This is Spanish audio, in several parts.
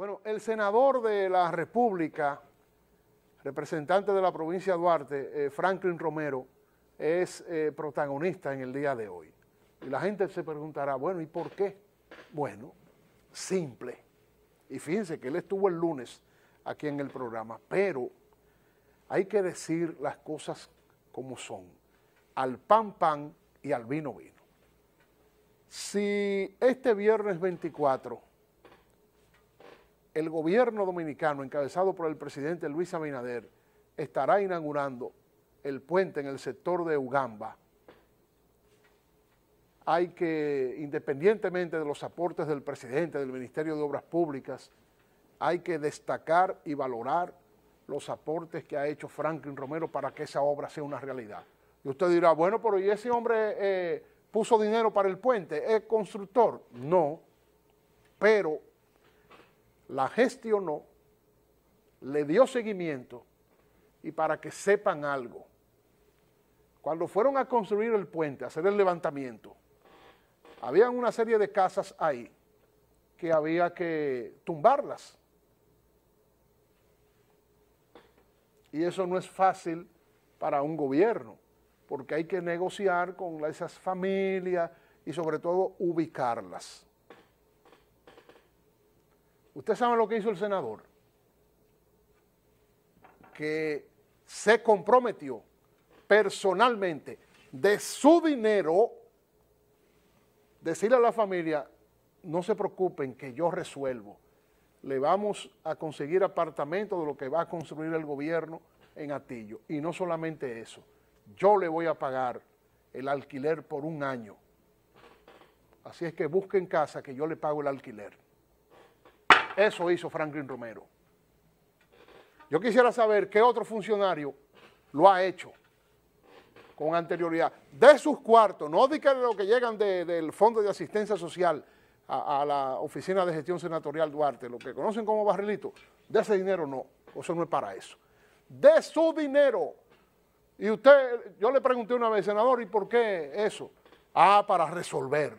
Bueno, el senador de la República, representante de la provincia de Duarte, eh, Franklin Romero, es eh, protagonista en el día de hoy. Y la gente se preguntará, bueno, ¿y por qué? Bueno, simple. Y fíjense que él estuvo el lunes aquí en el programa, pero hay que decir las cosas como son, al pan pan y al vino vino. Si este viernes 24 el gobierno dominicano, encabezado por el presidente Luis Abinader, estará inaugurando el puente en el sector de Ugamba. Hay que, independientemente de los aportes del presidente, del Ministerio de Obras Públicas, hay que destacar y valorar los aportes que ha hecho Franklin Romero para que esa obra sea una realidad. Y usted dirá, bueno, pero ¿y ese hombre eh, puso dinero para el puente? ¿Es constructor? No, pero la gestionó, le dio seguimiento y para que sepan algo. Cuando fueron a construir el puente, a hacer el levantamiento, habían una serie de casas ahí que había que tumbarlas. Y eso no es fácil para un gobierno, porque hay que negociar con esas familias y sobre todo ubicarlas. Usted saben lo que hizo el senador, que se comprometió personalmente de su dinero, decirle a la familia, no se preocupen que yo resuelvo, le vamos a conseguir apartamento de lo que va a construir el gobierno en Atillo. Y no solamente eso, yo le voy a pagar el alquiler por un año. Así es que busquen casa que yo le pago el alquiler. Eso hizo Franklin Romero. Yo quisiera saber qué otro funcionario lo ha hecho con anterioridad. De sus cuartos, no de lo que llegan del Fondo de Asistencia Social a, la Oficina de Gestión Senatorial Duarte, lo que conocen como barrilito, de ese dinero no, eso no es para eso. De su dinero. Y usted, yo le pregunté una vez, senador, ¿y por qué eso? Ah, para resolver,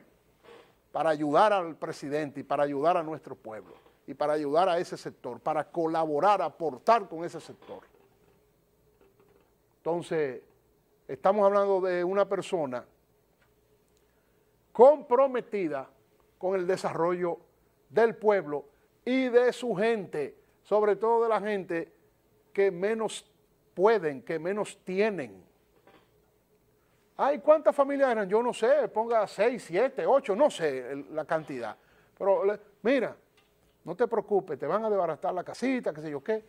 para ayudar al presidente y para ayudar a nuestro pueblo y para ayudar a ese sector, para colaborar, aportar con ese sector. Entonces, estamos hablando de una persona comprometida con el desarrollo del pueblo y de su gente, sobre todo de la gente que menos pueden, que menos tienen. hay ¿cuántas familias eran? Yo no sé, ponga 6, 7, 8, no sé la cantidad. Pero mira, no te preocupes, te van a desbaratar la casita, qué sé yo qué.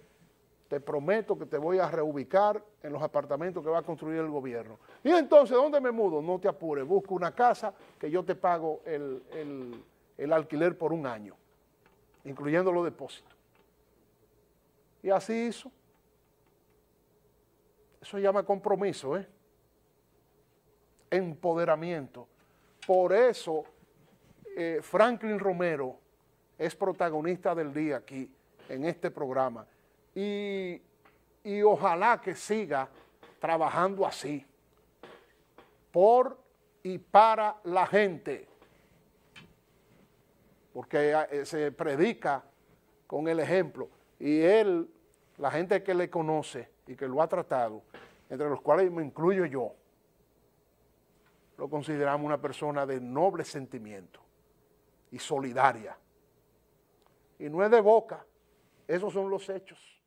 Te prometo que te voy a reubicar en los apartamentos que va a construir el gobierno. Y entonces, ¿dónde me mudo? No te apures, busco una casa que yo te pago el, alquiler por un año, incluyendo los depósitos. Y así hizo. Eso se llama compromiso, ¿eh? Empoderamiento. Por eso eh, Franklin Romero es protagonista del día aquí, en este programa. Y, ojalá que siga trabajando así, por y para la gente, porque eh, se predica con el ejemplo. Y él, la gente que le conoce y que lo ha tratado, entre los cuales me incluyo yo, lo consideramos una persona de noble sentimiento y solidaria y no es de boca. Esos son los hechos.